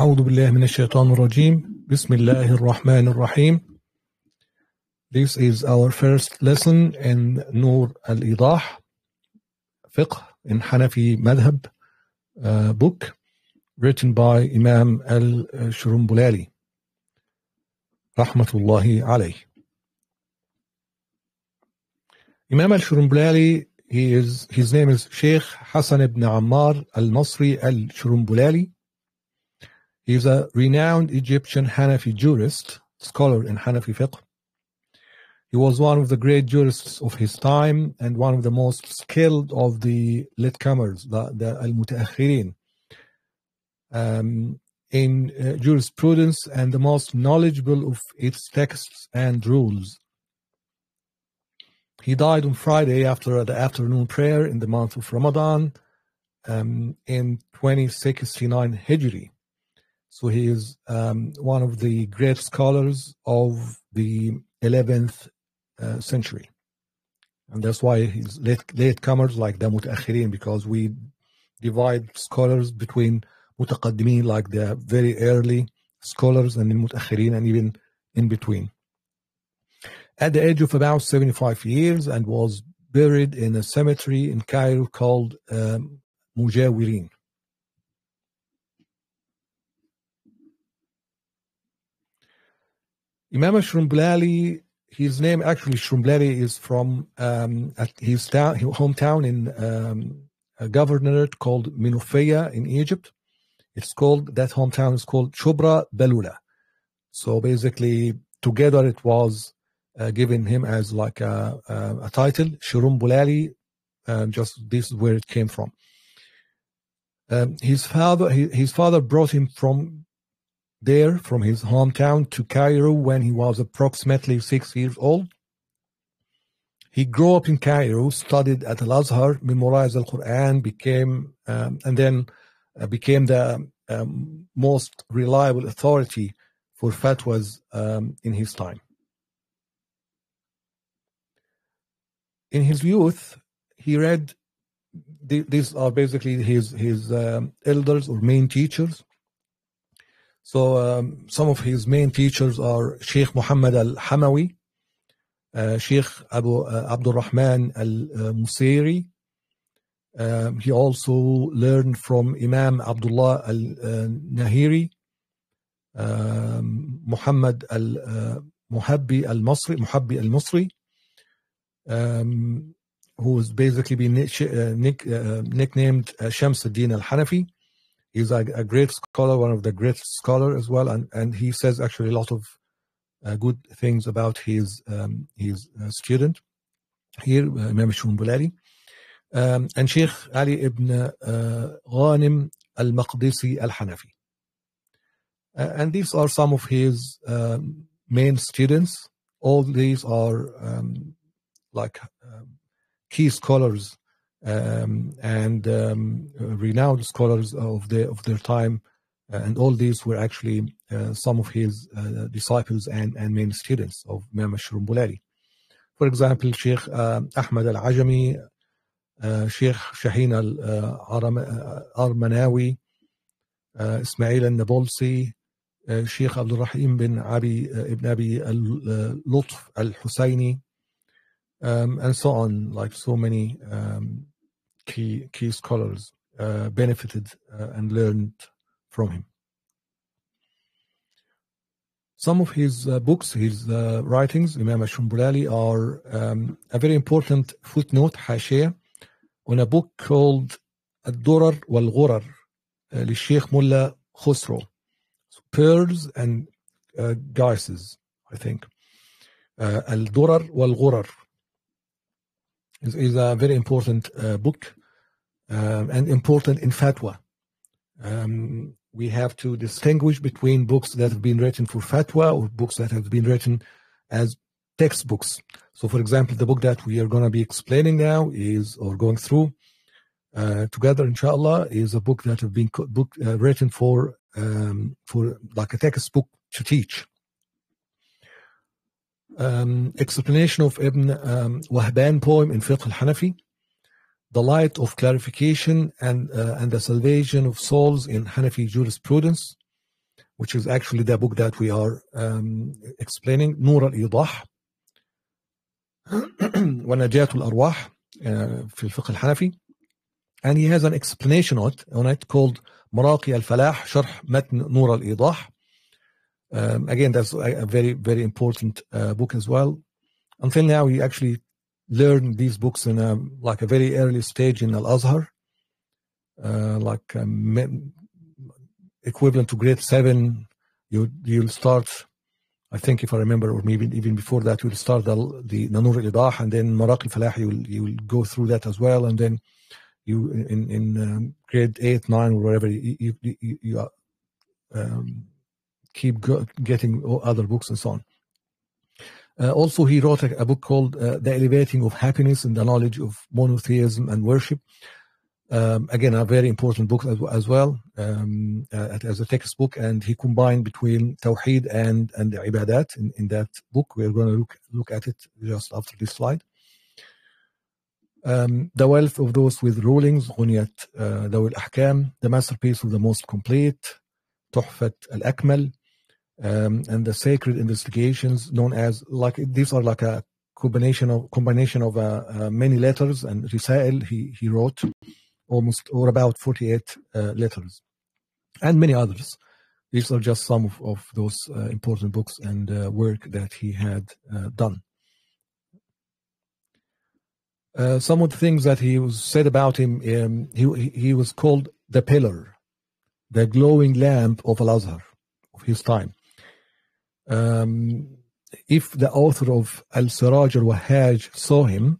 أعوذ بالله من الشيطان الرجيم بسم الله الرحمن الرحيم This is our first lesson in Nur al-Idah Fiqh in Hanafi Madhab uh, book written by Imam al-Shurumbullali Rahmatullahi alayh Imam al-Shurumbullali he his name is Sheikh Hassan ibn Ammar al-Nasri al-Shurumbullali He is a renowned Egyptian Hanafi jurist, scholar in Hanafi fiqh. He was one of the great jurists of his time and one of the most skilled of the latecomers, the, the al-mutaakhirin, um, in uh, jurisprudence and the most knowledgeable of its texts and rules. He died on Friday after the afternoon prayer in the month of Ramadan um, in 2069 Hijri. So he is um, one of the great scholars of the 11th uh, century. And that's why he's late, latecomers like the mutakhirin. because we divide scholars between mutakaddimin, like the very early scholars, and then and even in between. At the age of about 75 years, and was buried in a cemetery in Cairo called um, Mujawirin. Imam Shrumbleli, his name actually Shrumbleli is from um, his, town, his hometown in um, a governorate called Minufeya in Egypt. It's called that hometown is called Shubra Belula. So basically, together it was uh, given him as like a, a, a title, Shrumbleli. Um, just this is where it came from. Um, his father, his, his, father brought him from there from his hometown to Cairo when he was approximately six years old. He grew up in Cairo, studied at Al Azhar, memorized the Quran, became um, and then uh, became the um, most reliable authority for fatwas um, in his time. In his youth, he read. These are basically his his um, elders or main teachers So um, some of his main teachers are Sheikh Muhammad al-Hamawi, uh, Sheikh Abu uh, Abdul Rahman al-Musiri. Um, he also learned from Imam Abdullah al-Nahiri, um, Muhammad al-Muhabbi al-Masri, Muhabbi al-Masri, um, who has basically been nick, uh, nick, nicknamed Shams al-Din al-Hanafi. he's a, a great scholar, one of the great scholar as well, and, and he says actually a lot of uh, good things about his um, his uh, student here, uh, Imam Shumbulari. Um, and Sheikh Ali ibn uh, Ghanim al-Maqdisi al-Hanafi. Uh, and these are some of his um, main students. All these are um, like um, key scholars um, and um, renowned scholars of, the, of their time. Uh, and all these were actually uh, some of his uh, disciples and, and main students of Imam Shurumbulali. For example, Sheikh Ahmad al Ajami, Sheikh Shaheen al Armanawi, Ismail al Nabolsi, الشيخ Abdulrahim Bin Abi Ibn Abi Al لطف Al um, and so on like so many um, key key scholars uh, benefited uh, and learned from him. Some of his uh, books, his uh, writings, Imam Ashrumbulali, are um, a very important footnote, hashia, on a book called Ad-Durar wal-Ghurar, uh, Sheikh Mullah Khosrow, Pearls and uh, Geises, I think. Al-Durar wal-Ghurar, is, is a very important uh, book uh, and important in fatwa. Um, we have to distinguish between books that have been written for fatwa or books that have been written as textbooks. So, for example, the book that we are going to be explaining now is, or going through uh, together, inshallah, is a book that have been co- book, uh, written for um, for like a textbook to teach um, explanation of Ibn um, Wahban poem in Fiqh al-Hanafi, the light of clarification and, uh, and the salvation of souls in Hanafi jurisprudence, which is actually the book that we are um, explaining, Nur al-Idah, al-arwah, الأرواح uh, في al Hanafi, and he has an explanation on it, on it called al-Falah Sharh Matn متن al الإيضاح um, again, that's a, very, very important uh, book as well. Until now, we actually learned these books in a, like a very early stage in Al Azhar, uh, like um, equivalent to grade seven. You you'll start, I think, if I remember, or maybe even before that, you'll start the the Nanur al and then Maraq al Falah. You'll you'll go through that as well, and then you in in um, grade eight, nine, or whatever you you, you, you are, um, keep getting other books and so on. Uh, also, he wrote a, a book called uh, The Elevating of Happiness and the Knowledge of Monotheism and Worship. Um, again, a very important book as, as well um, uh, as a textbook, and he combined between Tawheed and and the Ibadat in, in that book. We're going to look look at it just after this slide. Um, the Wealth of Those with Rulings, Ghunyat uh, Dawil Ahkam, The Masterpiece of the Most Complete, Tuhfat Al Akmal, um, and the sacred investigations known as like these are like a combination of combination of uh, uh, many letters and risail he he wrote almost or about 48 uh, letters and many others these are just some of, of those uh, important books and uh, work that he had uh, done some of the things that he was said about him um, he he was called the pillar the glowing lamp of al-azhar of his time um, if the author of Al Siraj al wahaj saw him,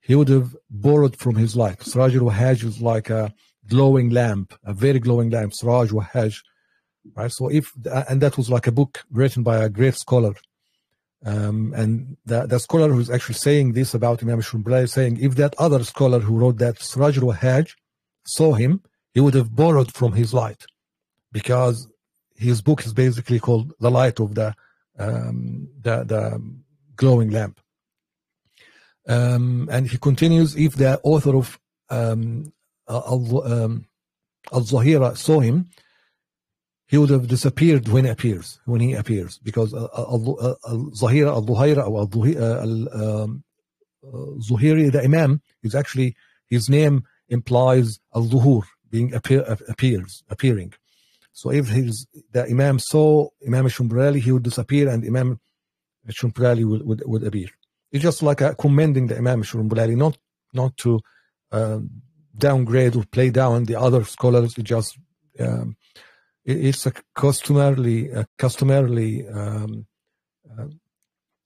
he would have borrowed from his life. Siraj al wahaj is like a glowing lamp, a very glowing lamp, Siraj al-Wahaj, Right? So if and that was like a book written by a great scholar. Um, and the, the, scholar who's actually saying this about Imam Shumbla is saying if that other scholar who wrote that Siraj al wahaj saw him, he would have borrowed from his light because his book is basically called The Light of the um, the, the, Glowing Lamp. Um, and he continues if the author of um, Al um, Zahira saw him, he would have disappeared when appears when he appears because Zahira Al or Al uh, um, Zuhiri the Imam is actually his name implies Al Zuhur being appear, uh, appears appearing so if his, the Imam saw Imam Shumbrali, he would disappear and Imam Shumbrali would, would, would appear. It's just like a, uh, commending the Imam Shumbrali, not, not to uh, downgrade or play down the other scholars. It just um, it, it's a customarily, a customarily um, uh,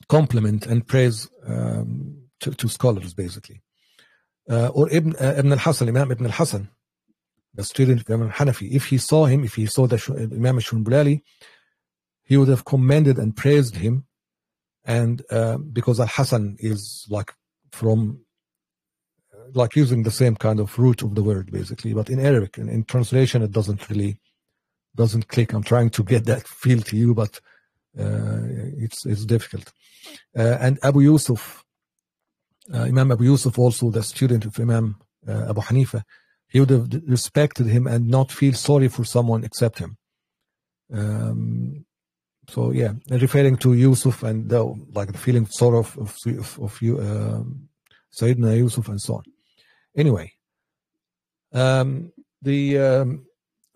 compliment and praise um, to, to, scholars, basically. Uh, or Ibn, uh, Ibn al-Hasan, Imam Ibn al-Hasan, the student of Imam Hanafi, if he saw him, if he saw the Imam Shunbulali, he would have commended and praised him. And uh, because Al Hasan is like from, uh, like using the same kind of root of the word basically, but in Arabic, in, in translation, it doesn't really, doesn't click. I'm trying to get that feel to you, but uh, it's it's difficult. Uh, and Abu Yusuf, uh, Imam Abu Yusuf, also the student of Imam uh, Abu Hanifa, he would have respected him and not feel sorry for someone except him. Um, so yeah, referring to Yusuf and the, like the feeling of sorrow of of, of you, uh, Sayyidina Yusuf and so on. Anyway, um, the um,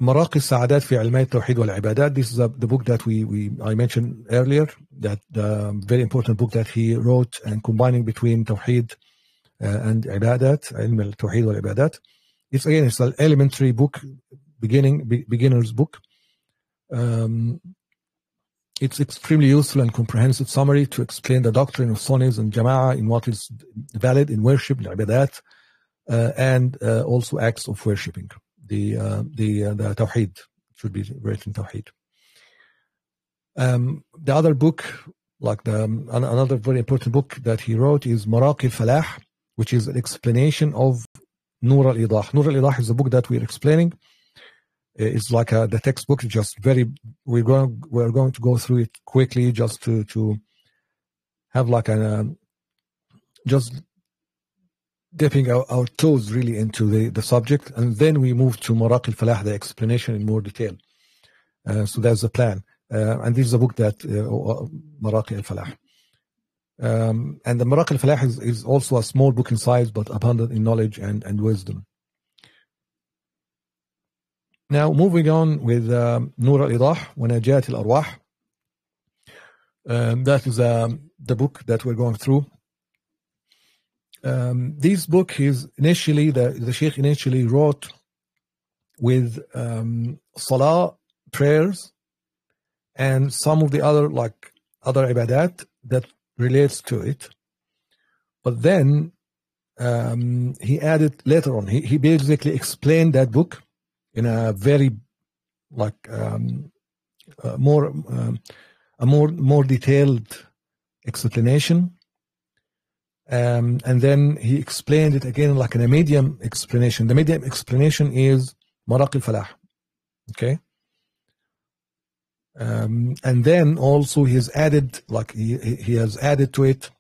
Maraqi مراقي fi في Tawhid wal-Ibadat. this is a, the book that we, we I mentioned earlier that um, very important book that he wrote and combining between Tawhid uh, and عبادات علم التوحيد والعبادات it's again it's an elementary book beginning be, beginner's book um, it's extremely useful and comprehensive summary to explain the doctrine of sunnis and jama'ah in what is valid in worship ibadat uh, and uh, also acts of worshipping the uh, the uh, the tawhid should be written tawhid. um, the other book like the um, another very important book that he wrote is Maraqi Falah which is an explanation of Nur al-Idah. Nur al-Idah is the book that we're explaining. Uh, it's like a, uh, the textbook. Just very, we're going, we're going to go through it quickly, just to to have like a um, just dipping our, our, toes really into the, the subject, and then we move to Maraq al-Falah, the explanation in more detail. Uh, so there's a plan, uh, and this is a book that uh, Maraq al-Falah. Um, and the Maraq al-Falah is, is, also a small book in size, but abundant in knowledge and, and wisdom. Now, moving on with um, Nur al-Idah, Wanajat al-Arwah. Um, that is um, the book that we're going through. Um, this book is initially, the, the Sheikh initially wrote with um, Salah, prayers, and some of the other, like other ibadat that relates to it. But then um, he added later on, he, he basically explained that book in a very like um, uh, more um, a more more detailed explanation um, and then he explained it again like in a medium explanation the medium explanation is maraq al-falah okay um, and then also he's added, like he, he has added to it,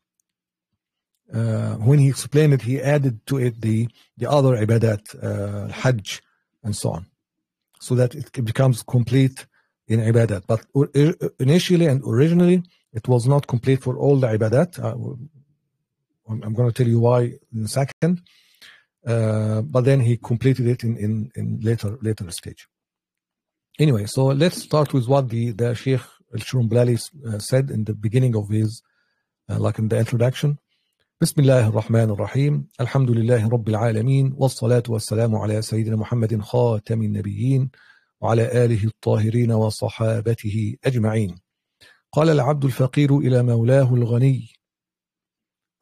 uh, when he explained it, he added to it the, the other ibadat, uh, hajj, and so on, so that it becomes complete in ibadat. But initially and originally, it was not complete for all the ibadat. Uh, I'm going to tell you why in a second. Uh, but then he completed it in, in, in later later stage. Anyway, so let's start with what the, the Sheikh Al Shurumblali uh, said in the beginning of his, uh, like in the introduction. بسم الله الرحمن الرحيم الحمد لله رب العالمين والصلاة والسلام على سيدنا محمد خاتم النبيين وعلى آله الطاهرين وصحابته أجمعين قال العبد الفقير إلى مولاه الغني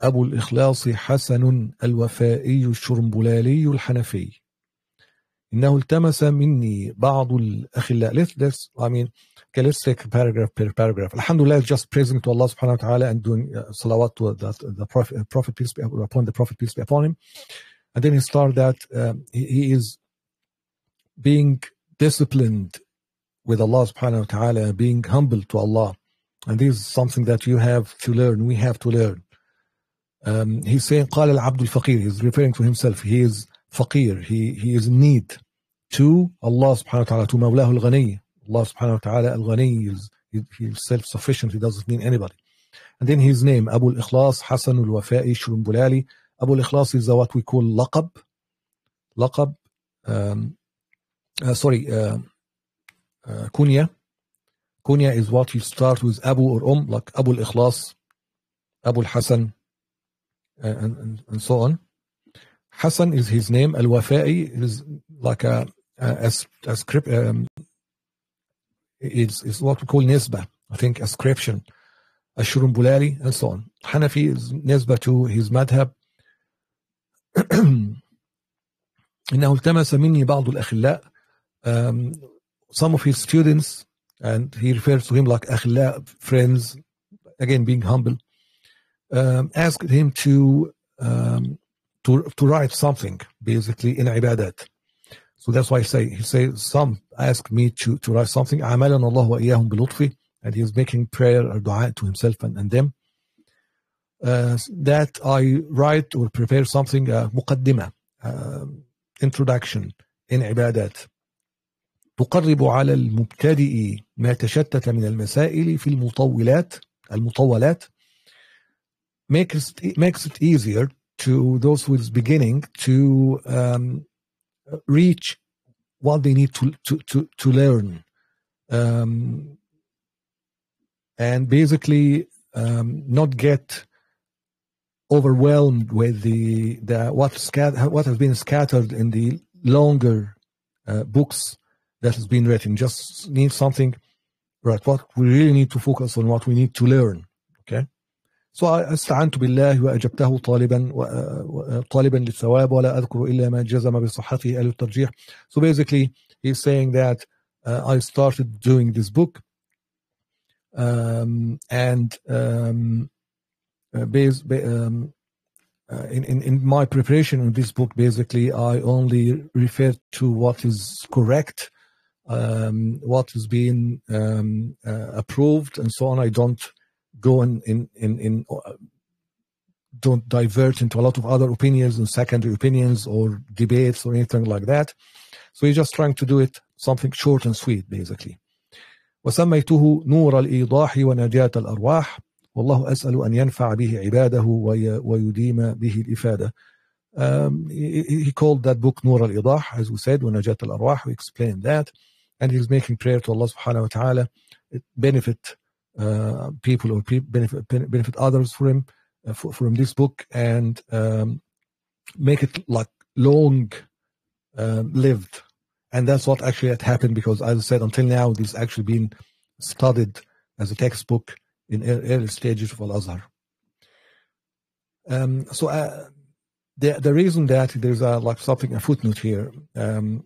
أبو الإخلاص حسن الوفائي الشرمبلالي الحنفي إنه التمس مني بعض الأخلاء let's, let's I mean okay let's take paragraph per paragraph الحمد لله just praising to Allah subhanahu wa ta'ala and doing uh, salawat to the, the prophet, uh, prophet peace be upon the prophet peace be upon him and then he started that um, he, he is being disciplined with Allah subhanahu wa ta'ala being humble to Allah and this is something that you have to learn we have to learn um, he's saying قال العبد الفقير he's referring to himself he is فقير he, he is in need to Allah subhanahu wa ta'ala to مولاه الغني Allah subhanahu wa ta'ala الغني is he, he is self-sufficient he doesn't need anybody and then his name أبو الإخلاص حسن الوفائي شرنبلالي أبو الإخلاص is what we call لقب لقب um, uh, sorry uh, uh, كونيا كونيا is what you start with أبو or أم like أبو الإخلاص أبو الحسن and, and, and so on Hassan is his name. Al Wafai is like a, a, a, a script. Um, it's, it's what we call nisba. I think ascription. Ashrumbulali and so on. Hanafi is nisba to his madhab. um, some of his students and he refers to him like أخلاء friends again being humble um, asked him to um, to, to write something basically in ibadat. So that's why I say, he says, some ask me to, to write something. عملنا الله وإياهم bilutfi, And he's making prayer or dua to himself and, and them. Uh, that I write or prepare something, uh, uh, introduction in ibadat. تقرب على المبتدئ ما تشتت من المسائل في المطولات المطولات makes it, makes it easier to those who is beginning to um, reach what they need to to to, to learn, um, and basically um, not get overwhelmed with the the what scat- what has been scattered in the longer uh, books that has been written. Just need something, right? What we really need to focus on, what we need to learn فاستعنت بالله واجبته طالبا طالبا للثواب ولا اذكر الا ما جزم بصحته اهل الترجيح. So basically he's saying that uh, I started doing this book um, and um, uh, based, um, uh, in, in, in my preparation in this book, basically, I only refer to what is correct, um, what has been um, uh, approved, and so on. I don't go in in in, in uh, don't divert into a lot of other opinions and secondary opinions or debates or anything like that. So he's just trying to do it something short and sweet, basically. وسميته نور الإيضاح ونجاة الأرواح والله أسأل أن ينفع به عباده ويديم به الإفادة. Um, he, he called that book Nur al-Idah, as we said, ونجاة الأرواح. We explained that. And he's making prayer to Allah subhanahu wa ta'ala. It benefit uh, people or pe- benefit benefit others from uh, from this book and um, make it like long um, lived and that's what actually had happened because as i said until now this actually been studied as a textbook in early stages of al-azhar um, so uh, the, the reason that there's a, like something a footnote here um,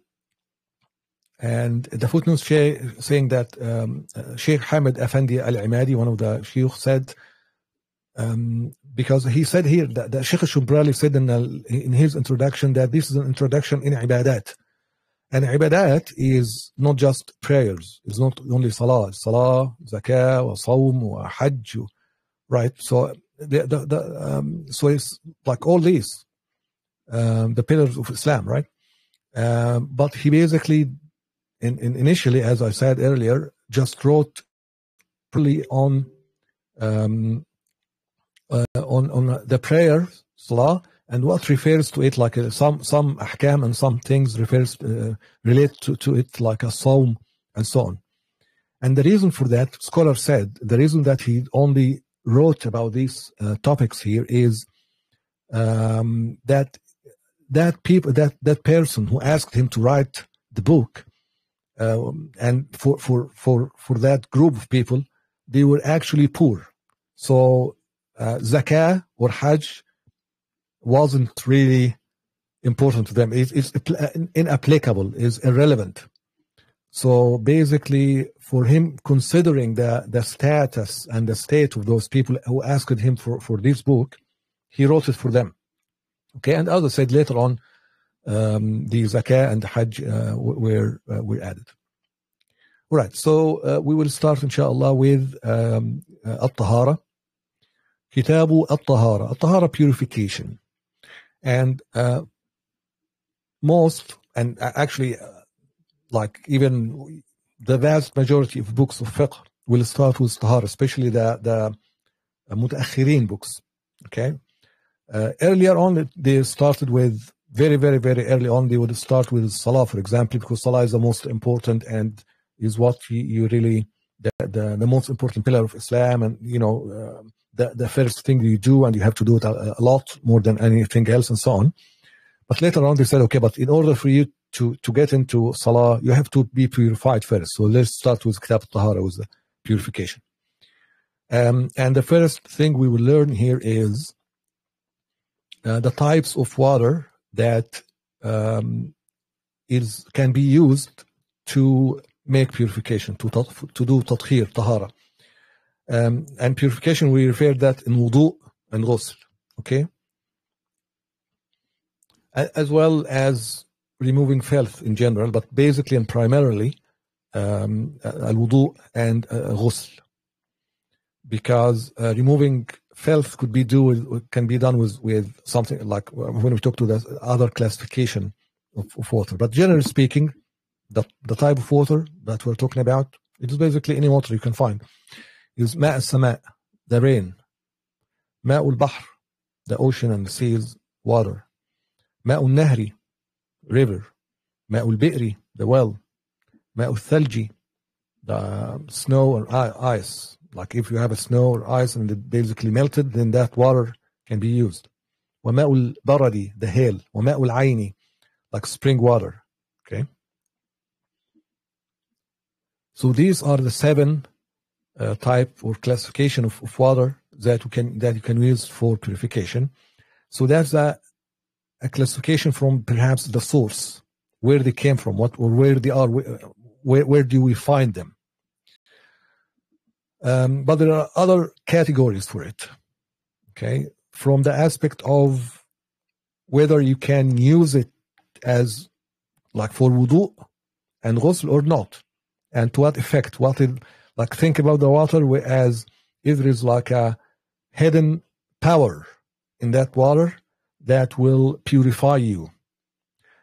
and the footnotes say, saying that um, Sheikh Hamid Effendi Al Imadi, one of the Sheikh, said, um, because he said here that, that Sheikh Shumbrali said in, in, his introduction that this is an introduction in ibadat. And ibadat is not just prayers, it's not only salah, salah, zakah, or sawm, or hajj, right? So, the, the, the um, so it's like all these, um, the pillars of Islam, right? Um, but he basically in, in initially, as I said earlier, just wrote purely on um, uh, on on the prayer salah and what refers to it like uh, some some ahkam and some things refers uh, relate to, to it like a psalm and so on. And the reason for that, scholar said, the reason that he only wrote about these uh, topics here is um, that that people that that person who asked him to write the book uh, and for, for for for that group of people, they were actually poor. So uh, zakah or hajj wasn't really important to them. it's uh, inapplicable. It's irrelevant. So basically, for him, considering the the status and the state of those people who asked him for for this book, he wrote it for them. Okay, and others said later on um, the zakah and the hajj uh, were uh, were added. All right, so uh, we will start, inshallah, with um, al-tahara. Kitabu al-tahara, al-tahara purification, and most and actually, like even the vast majority of books of fiqh will start with tahara, especially the the mutaakhirin books. Okay, uh, earlier on they started with very, very, very early on, they would start with Salah, for example, because Salah is the most important and is what you, you really the, the, the most important pillar of Islam, and you know uh, the the first thing you do, and you have to do it a, a, lot more than anything else, and so on. But later on, they said, okay, but in order for you to to get into Salah, you have to be purified first. So let's start with Kitab Tahara, with the purification. Um, and the first thing we will learn here is uh, the types of water that um, is can be used to make purification, to, to do tathir, tahara. Um, and purification, we refer that in wudu and ghusl, okay? As well as removing filth in general, but basically and primarily um, al-wudu and uh, ghusl. Because uh, removing filth could be do with, can be done with with something like uh, when we talk to the other classification of, of water. But generally speaking, the the type of water that we're talking about it is basically any water you can find. Is ma' sama' the rain, ma'ul bahr the ocean and the seas water, ma'ul nahri river, ma'ul bi'ri the well, ma'ul thalji the snow or ice, like if you have a snow or ice and it basically melted, then that water can be used. وماء البردي, the hail. وماء العيني, like spring water. Okay. So these are the seven uh, type or classification of, of water that you can that you can use for purification. So that's a, a classification from perhaps the source, where they came from, what or where they are, where, where do we find them? Um, but there are other categories for it. Okay. From the aspect of whether you can use it as like for wudu and ghusl or not. And to what effect? What it, like think about the water as if there is like a hidden power in that water that will purify you.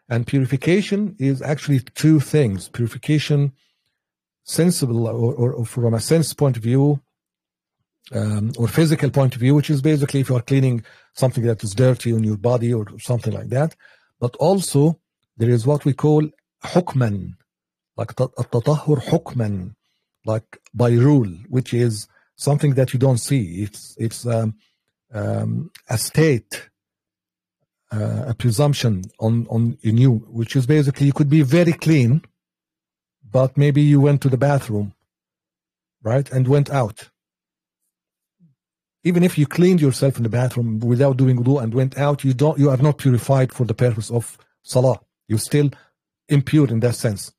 And purification is actually two things. Purification sensible or, or, or from a sense point of view um, or physical point of view, which is basically if you are cleaning something that is dirty on your body or something like that. But also there is what we call hukman, like tatahur hukman, like by rule, which is something that you don't see. It's it's um, um, a state, uh, a presumption on on in you, which is basically you could be very clean but maybe you went to the bathroom, right, and went out. Even if you cleaned yourself in the bathroom without doing wudu and went out, you don't, you are not purified for the purpose of salah. You're still impure in that sense.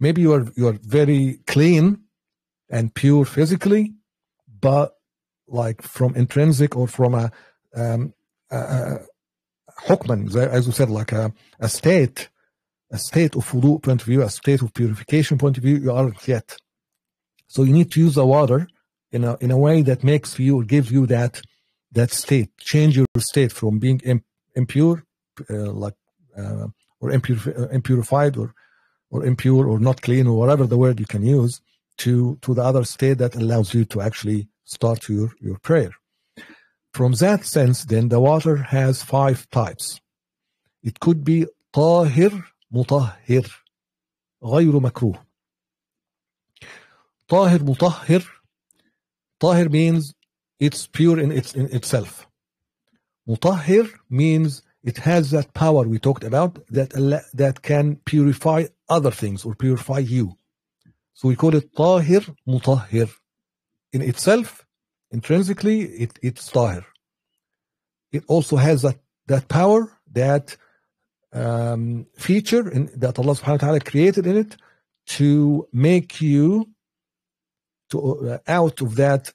Maybe you are you are very clean and pure physically, but like from intrinsic or from a, um, a, a hukman, as you said, like a, a state a state of wudu point of view, a state of purification point of view, you aren't yet. So you need to use the water in a, in a way that makes you, gives you that, that state, change your state from being impure, uh, like, uh, or impur- uh, impurified or, or impure or not clean or whatever the word you can use to, to the other state that allows you to actually start your, your prayer. From that sense, then the water has five types. It could be tahir, مطهر غير مكروه طاهر مطهر طاهر means it's pure in, its, in itself مطهر means it has that power we talked about that that can purify other things or purify you so we call it طاهر مطهر in itself intrinsically it, it's طاهر it also has that that power that um, feature in, that Allah subhanahu wa ta'ala created in it to make you to, uh, out of that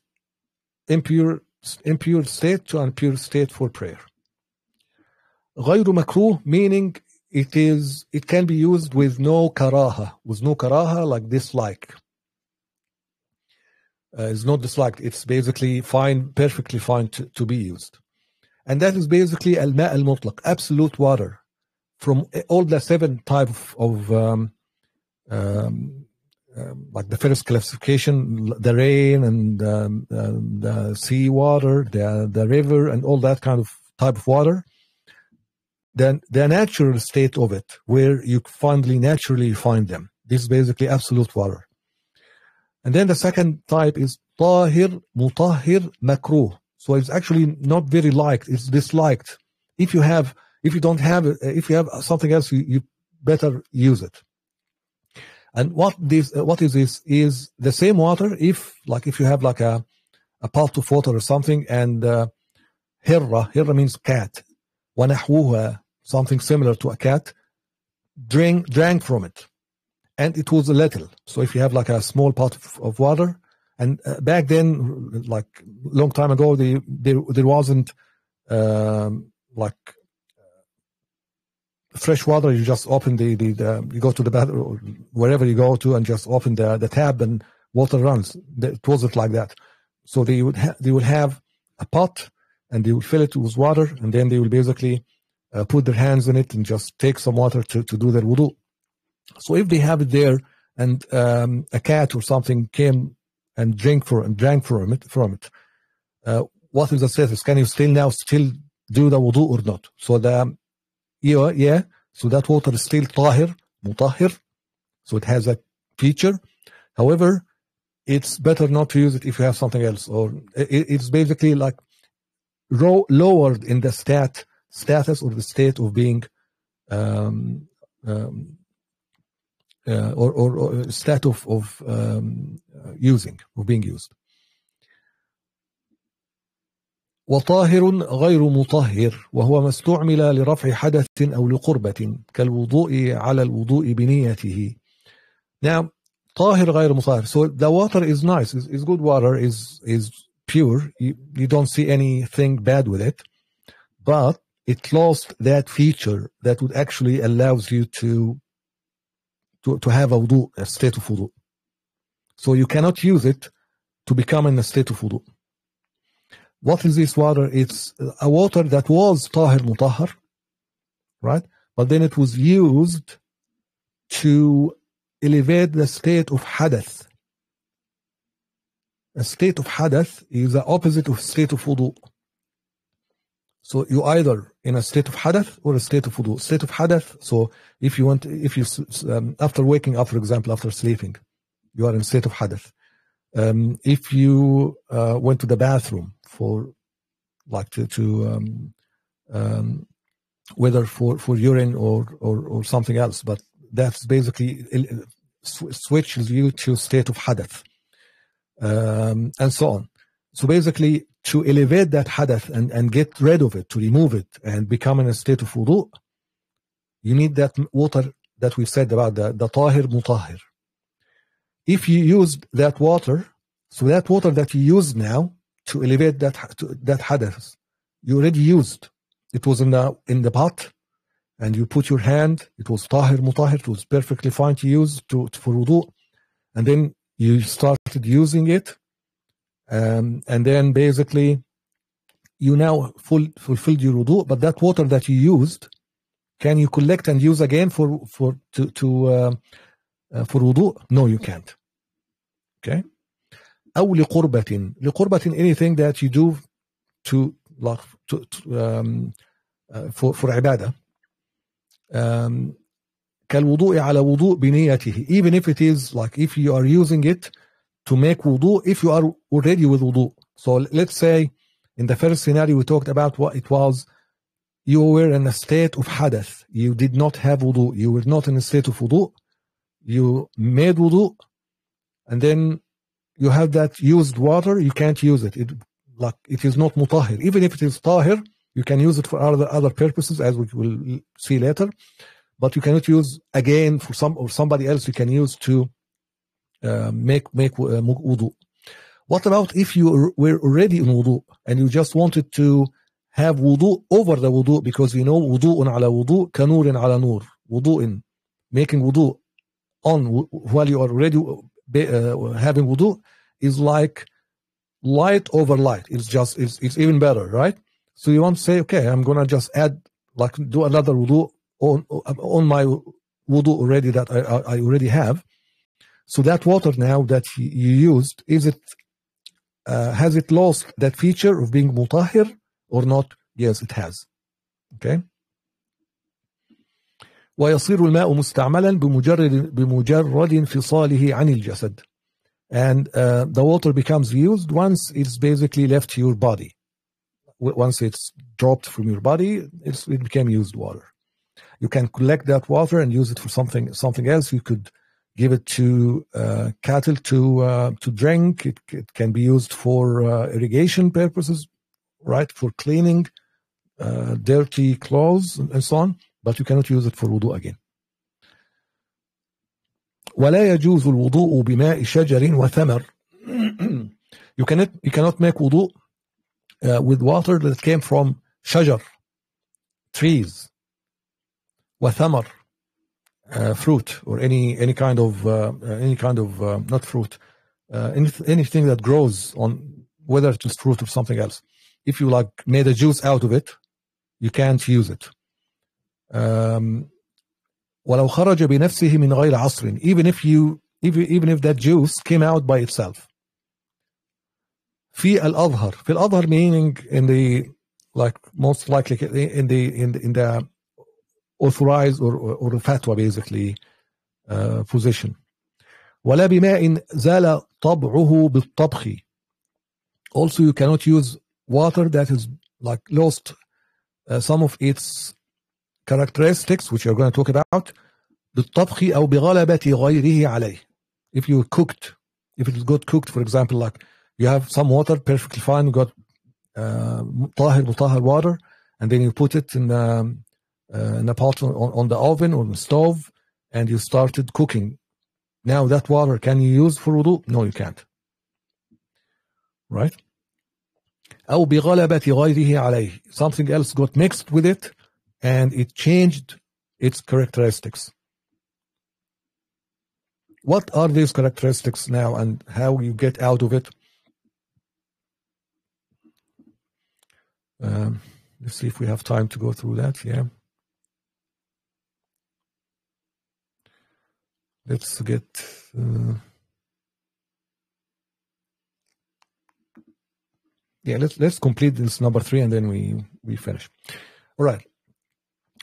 impure impure state to an pure state for prayer. غير مكروه meaning it is it can be used with no karaha with no karaha like dislike uh, it's not disliked it's basically fine perfectly fine to, to be used and that is basically al-ma' al-mutlaq absolute water from all the seven type of, of um, um, um like the first classification, the rain and um, uh, the sea water, the, the river, and all that kind of type of water. Then the natural state of it, where you finally naturally find them. This is basically absolute water. And then the second type is tahir, mutahir, makruh. So it's actually not very liked, it's disliked. If you have if you don't have it, uh, if you have something else, you, you better use it. And what this, uh, what is this? Is the same water. If like if you have like a, a pot of water or something, and uh, hirra, means cat, wanahwuha, something similar to a cat, drink drank from it, and it was a little. So if you have like a small pot of, of water, and uh, back then, like long time ago, they, there there wasn't um, like fresh water, you just open the, the, the you go to the bathroom, wherever you go to, and just open the, the tab and water runs. It wasn't like that. So they would ha- they would have a pot and they would fill it with water, and then they will basically uh, put their hands in it and just take some water to, to do their wudu. So if they have it there and um, a cat or something came and drank for and drank from it from it, uh, what is the status? Can you still now still do the wudu or not? So the yeah, yeah. So that water is still tahir, mutahir. So it has that feature. However, it's better not to use it if you have something else, or it's basically like row, lowered in the stat status or the state of being um, um, uh, or, or, or, stat of, of um, uh, using, of being used. وطاهر غير مطهر وهو ما استعمل لرفع حدث أو لقربة كالوضوء على الوضوء بنيته Now, طاهر غير مطهر So the water is nice, is, is good water, is, is pure you, you don't see anything bad with it But it lost that feature that would actually allows you to to, to have a wudu, a state of wudu. So you cannot use it to become in a state of wudu. What is this water? It's a water that was tahir mutahar, right? But then it was used to elevate the state of hadath. A state of hadath is the opposite of state of wudu. So you either in a state of hadath or a state of wudu. State of hadath. So if you want, if you um, after waking up, for example, after sleeping, you are in state of hadath. Um, if you uh, went to the bathroom, for like to, to um, um, whether for, for urine or, or, or something else. But that's basically uh, sw- switches you to state of hadath um, and so on. So basically, to elevate that hadath and, and get rid of it, to remove it and become in a state of wudu, you need that water that we said about the, the tahir mutahir. If you use that water, so that water that you use now to elevate that to, that hadith. You already used. It was in the in the pot, and you put your hand. It was tahir mutahir. It was perfectly fine to use to, to for wudu, and then you started using it, um, and then basically, you now full, fulfilled your wudu. But that water that you used, can you collect and use again for for to to uh, uh, for wudu? No, you can't. Okay. أو لقربة لقربة anything that you do to love to, to um, uh, for, for عبادة um, كالوضوء على وضوء بنيته even if it is like if you are using it to make wudu if you are already with wudu so let's say in the first scenario we talked about what it was you were in a state of hadath you did not have wudu you were not in a state of wudu you made wudu and then you have that used water, you can't use it. It like it is not mutahir. Even if it is tahir, you can use it for other other purposes, as we will see later. But you cannot use again for some or somebody else. You can use to uh, make make uh, wudu. What about if you were already in wudu and you just wanted to have wudu over the wudu because we know wudu on ala wudu in ala nur in making wudu on while you are already uh, having wudu is like light over light. It's just it's, it's even better, right? So you want to say, okay, I'm gonna just add like do another wudu on on my wudu already that I, I already have. So that water now that you used is it uh, has it lost that feature of being mutahir or not? Yes, it has. Okay. ويصير الماء مستعملا بمجرد بمجرد انفصاله عن الجسد and uh, the water becomes used once it's basically left your body once it's dropped from your body it became used water you can collect that water and use it for something something else you could give it to uh, cattle to uh, to drink it, it, can be used for uh, irrigation purposes right for cleaning uh, dirty clothes and so on but you cannot use it for wudu again ولا يجوز الوضوء بماء شجر وثمر you cannot you cannot make wudu uh, with water that came from shajar trees وثمر uh, fruit or any any kind of uh, uh any kind of uh, not fruit uh, anything that grows on whether it's fruit or something else if you like made a juice out of it you can't use it um, ولو خرج بنفسه من غير عصر even if you even, even if that juice came out by itself في الأظهر في الأظهر meaning in the like most likely in the in the, in the authorized or, or, fatwa basically uh, position ولا بماء زال طبعه بالطبخ also you cannot use water that is like lost uh, some of its characteristics which you're going to talk about بالطبخ أو بغلبة غيره عليه if you cooked if it got cooked for example like you have some water perfectly fine got uh, طاهر water and then you put it in um, uh, in a pot on, on the oven or the stove and you started cooking now that water can you use for wudu no you can't right أو بغلبة غيره عليه something else got mixed with it and it changed its characteristics. What are these characteristics now and how you get out of it? Um, let's see if we have time to go through that. Yeah. Let's get. Uh, yeah, let's let's complete this number three and then we we finish. All right.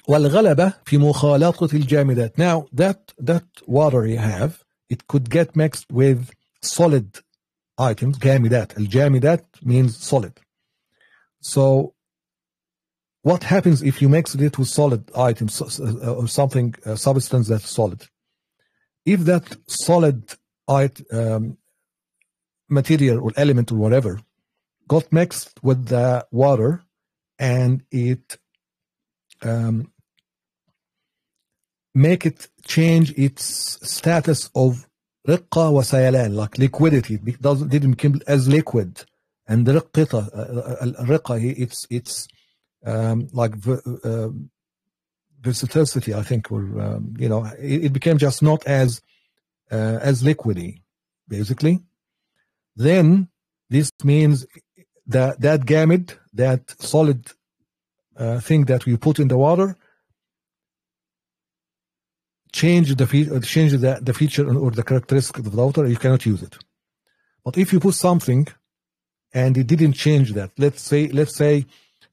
والغلبة في مخالطة الجامدات. Now that that water you have, it could get mixed with solid items, جامدات. الجامدات means solid. So what happens if you mix it with solid items uh, or something, a uh, substance that's solid? If that solid item, um, material or element or whatever got mixed with the water and it um, make it change its status of رقة وسيلان like liquidity it doesn't didn't become as liquid and رقطة الرقة uh, uh, uh, it's it's um, like uh, versatility I think or um, you know it, it, became just not as uh, as liquidy basically then this means that that gamut that solid uh, thing that we put in the water change the fe- uh, change the, the feature or the characteristic of the router, you cannot use it. But if you put something and it didn't change that, let's say let's say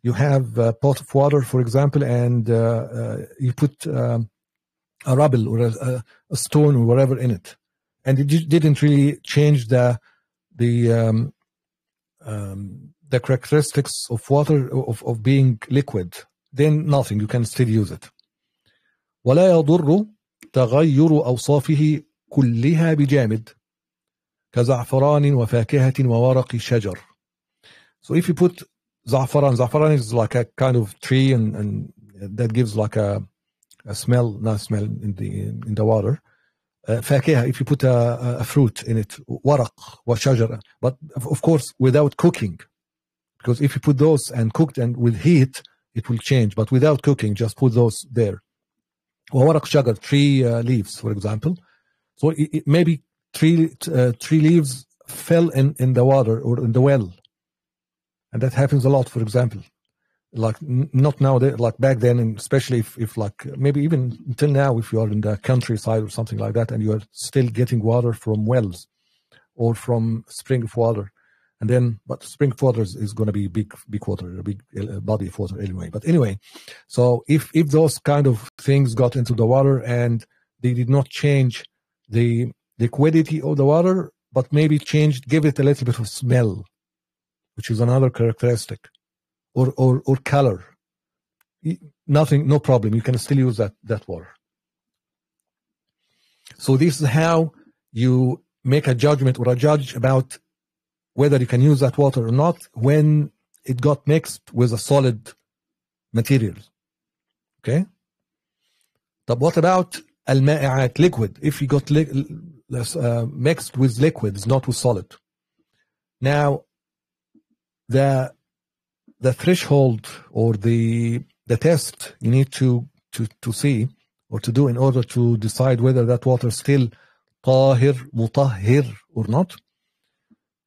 you have a pot of water, for example, and uh, uh, you put um, a rubble or a, a, stone or whatever in it, and it didn't really change the the um, um, the characteristics of water of, of being liquid, then nothing. You can still use it. تغير أوصافه كلها بجامد كزعفران وفاكهة وورق شجر So if you put zafaran, zafaran is like a kind of tree and, and that gives like a, a smell, not smell in the in the water. Uh, فاكهة if you put a, a fruit in it, ورق وشجرة. But of course without cooking. Because if you put those and cooked and with heat, it will change. But without cooking, just put those there. وورق شجر tree uh, leaves for example so it, it maybe tree uh, tree leaves fell in in the water or in the well and that happens a lot for example like not now, like back then and especially if, if like maybe even until now if you are in the countryside or something like that and you are still getting water from wells or from spring of water and then, but spring water is, going to be big, big water, big body of water anyway. But anyway, so if if those kind of things got into the water and they did not change the liquidity of the water, but maybe changed, give it a little bit of smell, which is another characteristic, or or or color. Nothing, no problem. You can still use that that water. So this is how you make a judgment or a judge about whether you can use that water or not when it got mixed with a solid material. Okay? But what about liquid if you got li uh, mixed with liquids not with solid now the the threshold or the the test you need to to to see or to do in order to decide whether that water is still tahir, مطهر or not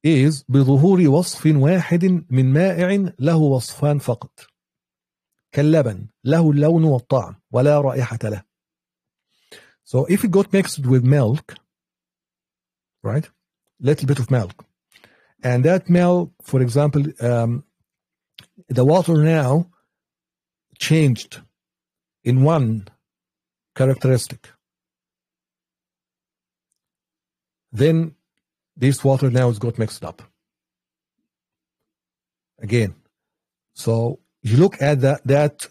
إذ بظهور وصف واحد من مائع له وصفان فقط كاللبن له اللون والطعم ولا رائحة له So if it got mixed with milk right little bit of milk and that milk for example um, the water now changed in one characteristic then this water now has got mixed up. Again, so you look at that that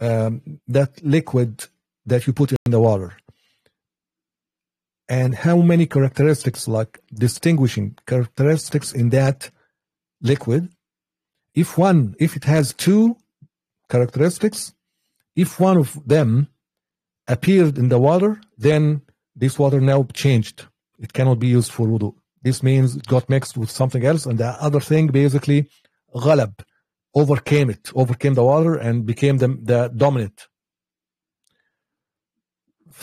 um, that liquid that you put in the water, and how many characteristics, like distinguishing characteristics in that liquid. If one, if it has two characteristics, if one of them appeared in the water, then this water now changed. It cannot be used for wudu. This means it got mixed with something else. And the other thing basically, غلب, overcame it, overcame the water and became the, the dominant.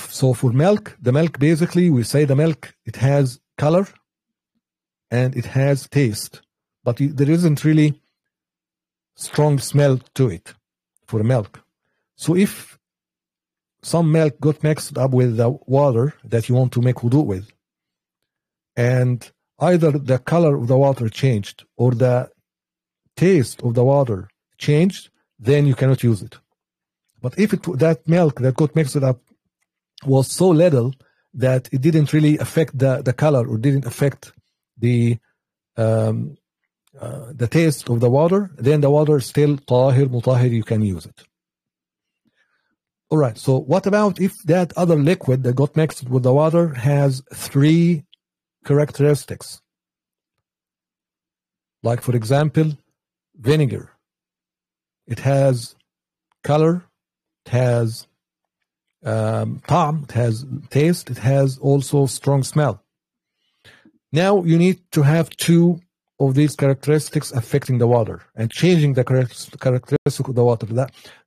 So for milk, the milk basically, we say the milk, it has color and it has taste, but there isn't really strong smell to it for milk. So if some milk got mixed up with the water that you want to make wudu with, and either the color of the water changed or the taste of the water changed, then you cannot use it. But if it, that milk that got mixed up was so little that it didn't really affect the, the color or didn't affect the um, uh, the taste of the water, then the water is still tahir, mutahir, you can use it. All right, so what about if that other liquid that got mixed with the water has three characteristics. Like, for example, vinegar. It has color, it has um, طعم, it has taste, it has also strong smell. Now you need to have two of these characteristics affecting the water and changing the characteristic of the water.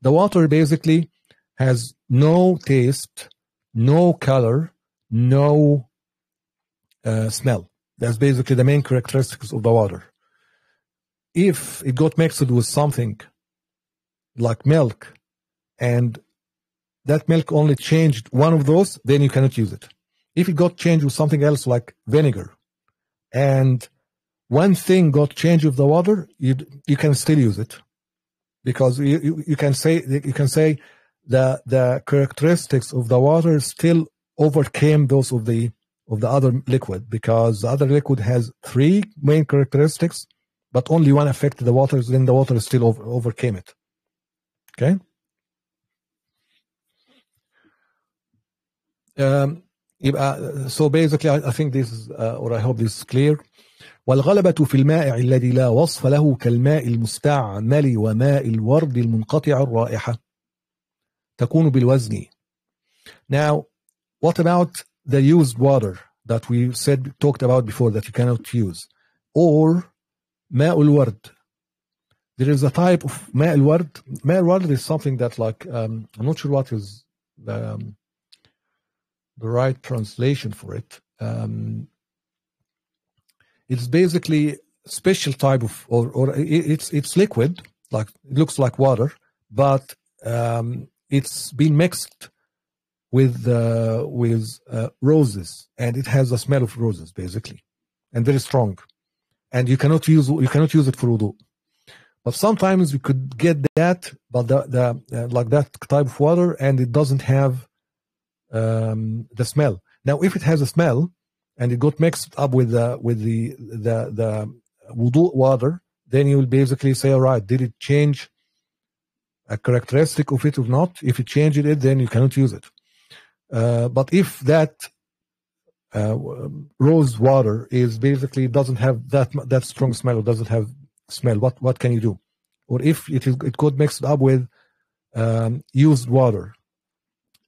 The water basically has no taste, no color, no uh, smell. That's basically the main characteristics of the water. If it got mixed with something like milk and that milk only changed one of those, then you cannot use it. If it got changed with something else like vinegar and one thing got changed with the water, you you can still use it because you, you, you can say you can say the the characteristics of the water still overcame those of the of the other liquid because the other liquid has three main characteristics, but only one affected the water, then the water still over, overcame it. Okay? Um, uh, so basically, I, think this is, uh, or I hope this is clear. والغلبة في الماء الذي لا وصف له كالماء المستعمل وماء الورد المنقطع الرائحة تكون بالوزن. Now, what about the used water that we said talked about before that you cannot use or ماء there is a type of ماء الورد is something that like um, I'm not sure what is the, um, the right translation for it um, it's basically special type of or, or it's it's liquid like it looks like water but um, it's been mixed with uh, with uh, roses, and it has a smell of roses basically, and very strong, and you cannot use you cannot use it for wudu. But sometimes we could get that, but the, the uh, like that type of water, and it doesn't have um, the smell. Now, if it has a smell, and it got mixed up with the with the the the wudu water, then you will basically say, all right, did it change a characteristic of it or not? If it changed it, then you cannot use it. Uh, but if that uh, rose water is basically doesn't have that that strong smell or doesn't have smell, what what can you do? Or if it is, it could mix it up with um, used water,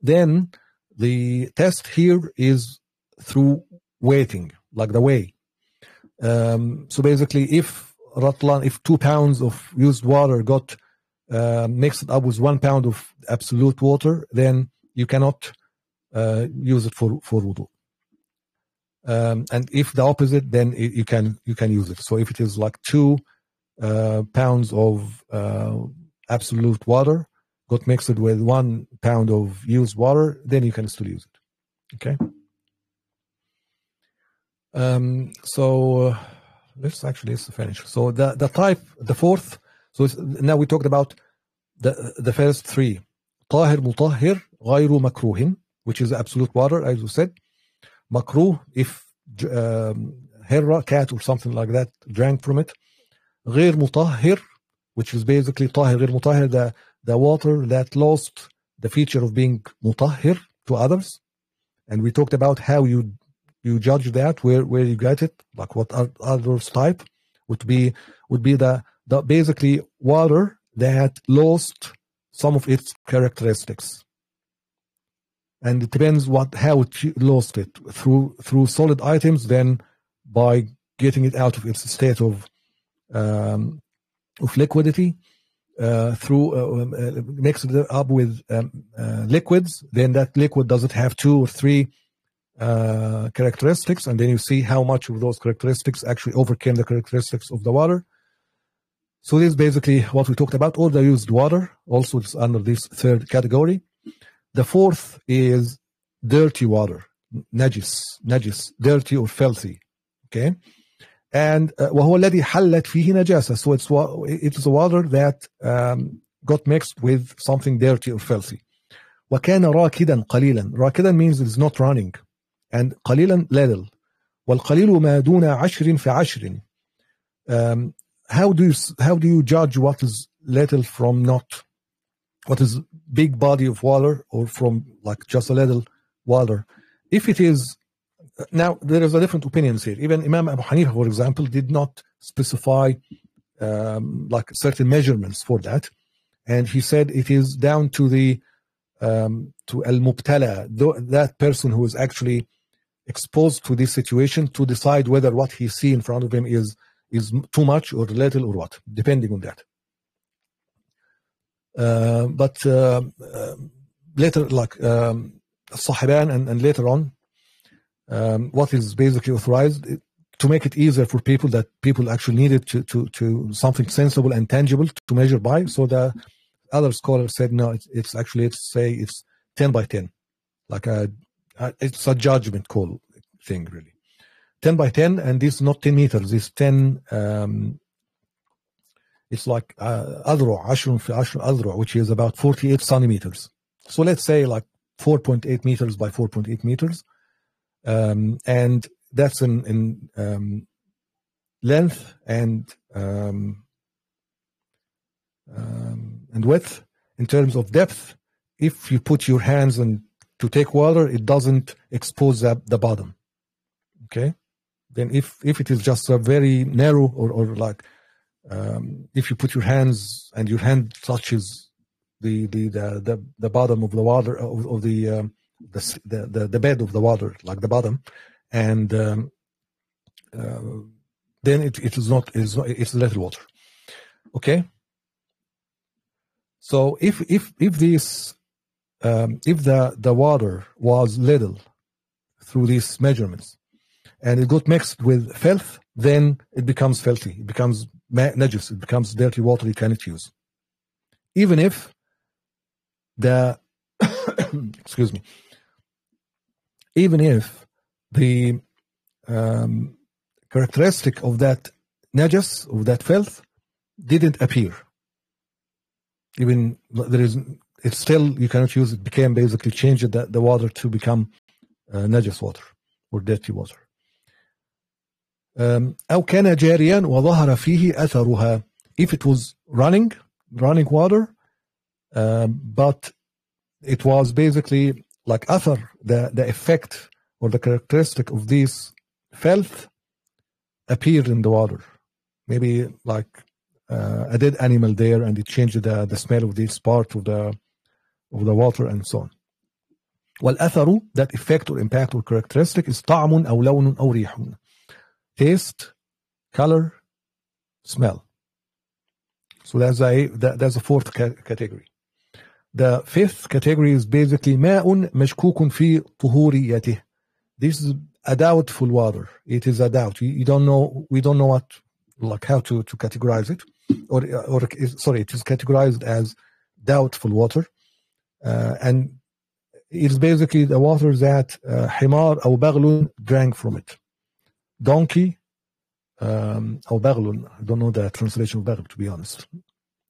then the test here is through weighting, like the weigh. Um, so basically, if Ratlan, if two pounds of used water got uh, mixed up with one pound of absolute water, then you cannot uh, use it for for wudu. Um, and if the opposite, then it, you can you can use it. So if it is like two uh, pounds of uh, absolute water got mixed with one pound of used water, then you can still use it. Okay. Um, so uh, let's actually finish. So the, the type, the fourth, so now we talked about the the first three. طاهر مطهر غير مكروه which is absolute water, as you said. Makruh, if um, hera, cat, or something like that drank from it. غير مطهر, which is basically طاهر غير مطهر, the, the water that lost the feature of being mutahir to others. And we talked about how you you judge that, where, where you get it, like what others type would be would be the, the basically water that lost some of its characteristics and it depends what how it lost it through through solid items then by getting it out of its state of um, of liquidity uh, through uh, um, uh, mix it up with um, uh, liquids then that liquid doesn't have two or three uh, characteristics and then you see how much of those characteristics actually overcame the characteristics of the water so this is basically what we talked about all the used water also is under this third category the fourth is dirty water, najis, najis, dirty or filthy. Okay. And uh, وهو الذي حلت فيه نجاسة. So it's, it is water that um, got mixed with something dirty or filthy. وكان راكدا قليلا. راكدا means it's not running. And قليلا little. والقليل ما دون عشر فعشر. Um, how do you how do you judge what is little from not what is big body of water or from like just a little water. If it is now, there is a different opinions here. Even Imam Abu Hanifa, for example, did not specify um, like certain measurements for that, and he said it is down to the um, to al mubtala, that person who is actually exposed to this situation, to decide whether what he see in front of him is is too much or little or what, depending on that. Uh, but uh, uh, later, like um, Sahiban and, and later on, um, what is basically authorized to make it easier for people that people actually needed to, to, to something sensible and tangible to measure by. So the other scholar said, no, it's, it's actually, let's say it's 10 by 10. Like a, a, it's a judgment call thing, really. 10 by 10, and this is not 10 meters, it's 10 um, it's like uh, which is about 48 centimeters so let's say like 4.8 meters by 4.8 meters um, and that's in, in um, length and um, um, and width in terms of depth if you put your hands and to take water it doesn't expose the the bottom okay then if if it is just a very narrow or, or like um, if you put your hands and your hand touches the the the, the, the bottom of the water of, of the, um, the, the, the bed of the water like the bottom and um, uh, then it, it is not it's, not, it's little water okay so if if if this um, if the the water was little through these measurements and it got mixed with filth then it becomes filthy it becomes najis, it becomes dirty water you cannot use. Even if the, excuse me, even if the um, characteristic of that najis, of that filth, didn't appear. Even there is, it's still, you cannot use it, became basically changed the, the water to become uh, najis water or dirty water. Um, أو كان جاريا وظهر فيه أثرها if it was running running water uh, but it was basically like أثر the, the effect or the characteristic of this filth appeared in the water maybe like uh, a dead animal there and it changed the, the smell of this part of the of the water and so on والأثر that effect or impact or characteristic is طعم أو لون أو ريح taste, color, smell. So that's a that, that's the fourth ca- category. The fifth category is basically ماء مشكوك في طهوريته. This is a doubtful water. It is a doubt. You, you, don't know. We don't know what like how to to categorize it, or or sorry, it is categorized as doubtful water, uh, and it's basically the water that uh, حمار أو drank from it donkey, um, or Berlun. I don't know the translation of Berg, to be honest.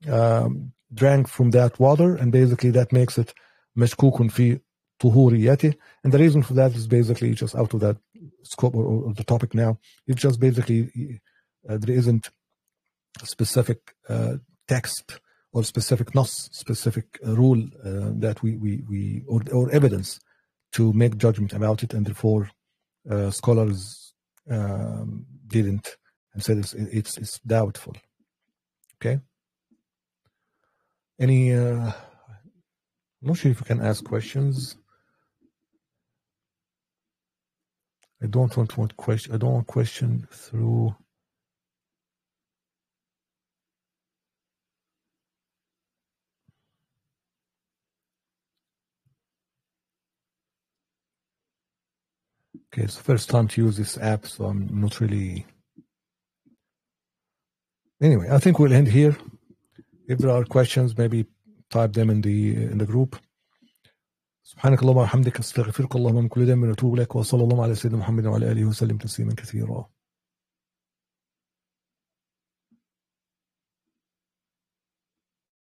Um, drank from that water, and basically that makes it mashkukun fi tuhuriyati. And the reason for that is basically just out of that scope or, or the topic now. It's just basically uh, there isn't specific uh, text or specific nos, specific uh, rule uh, that we, we, we or, or evidence to make judgment about it, and therefore uh, scholars um, didn't and said it's, it's, it's doubtful. Okay. Any? Uh, I'm not sure if you can ask questions. I don't want, want question. I don't want question through Okay, it's the first time to use this app, so I'm not really. Anyway, I think we'll end here. If there are questions, maybe type them in the in the group. سبحانك اللهم وبحمدك استغفرك اللهم من كل ذنب ونتوب اليك وصلى الله على سيدنا محمد وعلى اله وسلم تسليما كثيرا